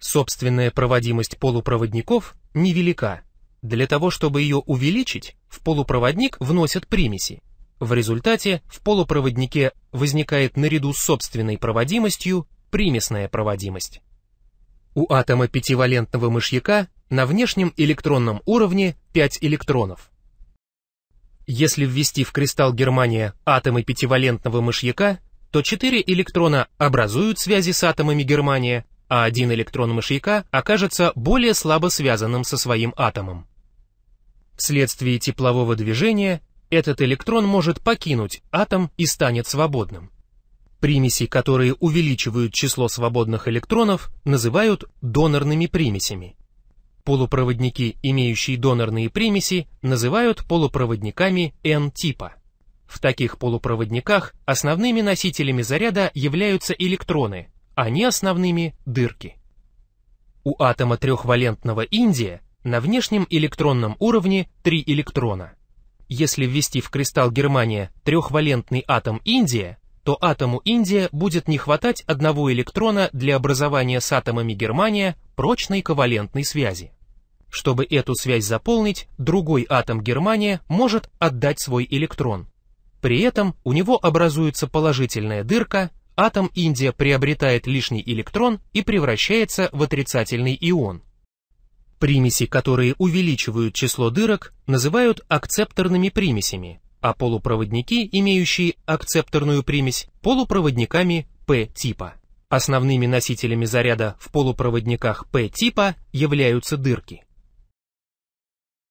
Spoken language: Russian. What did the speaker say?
Собственная проводимость полупроводников невелика. Для того, чтобы ее увеличить, в полупроводник вносят примеси. В результате в полупроводнике возникает наряду с собственной проводимостью примесная проводимость. У атома пятивалентного мышьяка на внешнем электронном уровне 5 электронов. Если ввести в кристалл Германия атомы пятивалентного мышьяка, то 4 электрона образуют связи с атомами Германия, а один электрон мышьяка окажется более слабо связанным со своим атомом. Вследствие теплового движения этот электрон может покинуть атом и станет свободным. Примеси, которые увеличивают число свободных электронов, называют донорными примесями. Полупроводники, имеющие донорные примеси, называют полупроводниками N-типа. В таких полупроводниках основными носителями заряда являются электроны, они основными дырки. У атома трехвалентного индия на внешнем электронном уровне три электрона. Если ввести в кристалл Германия трехвалентный атом индия, то атому индия будет не хватать одного электрона для образования с атомами Германия прочной ковалентной связи. Чтобы эту связь заполнить, другой атом Германия может отдать свой электрон. При этом у него образуется положительная дырка атом индия приобретает лишний электрон и превращается в отрицательный ион. Примеси, которые увеличивают число дырок, называют акцепторными примесями, а полупроводники, имеющие акцепторную примесь, полупроводниками P-типа. Основными носителями заряда в полупроводниках P-типа являются дырки.